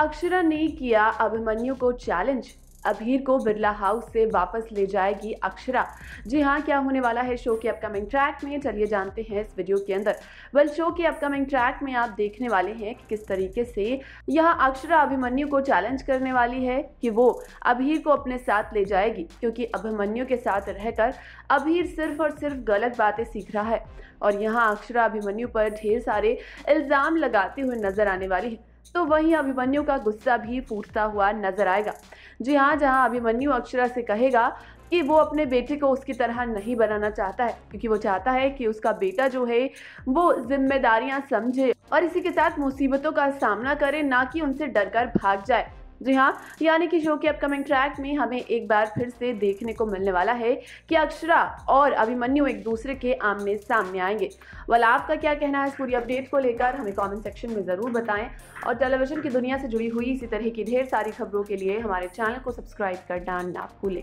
अक्षरा ने किया अभिमन्यु को चैलेंज अभीर को बिरला हाउस से वापस ले जाएगी अक्षरा जी हाँ क्या होने वाला है शो के अपकमिंग ट्रैक में चलिए जानते हैं इस वीडियो के अंदर वेल शो के अपकमिंग ट्रैक में आप देखने वाले हैं कि किस तरीके से यहाँ अक्षरा अभिमन्यु को चैलेंज करने वाली है कि वो अभीर को अपने साथ ले जाएगी क्योंकि अभिमन्यु के साथ रहकर अभीर सिर्फ और सिर्फ गलत बातें सीख रहा है और यहाँ अक्षरा अभिमन्यु पर ढेर सारे इल्ज़ाम लगाते हुए नजर आने वाली है तो वहीं अभिमन्यु का गुस्सा भी फूटता हुआ नजर आएगा जी हाँ जहाँ अभिमन्यु अक्षरा से कहेगा कि वो अपने बेटे को उसकी तरह नहीं बनाना चाहता है क्योंकि वो चाहता है कि उसका बेटा जो है वो जिम्मेदारियां समझे और इसी के साथ मुसीबतों का सामना करे ना कि उनसे डर कर भाग जाए जी हाँ यानी कि शो के अपकमिंग ट्रैक में हमें एक बार फिर से देखने को मिलने वाला है कि अक्षरा और अभिमन्यु एक दूसरे के आमने सामने आएंगे वाला आपका क्या कहना है इस पूरी अपडेट को लेकर हमें कमेंट सेक्शन में ज़रूर बताएं और टेलीविजन की दुनिया से जुड़ी हुई इसी तरह की ढेर सारी खबरों के लिए हमारे चैनल को सब्सक्राइब करना ना भूलें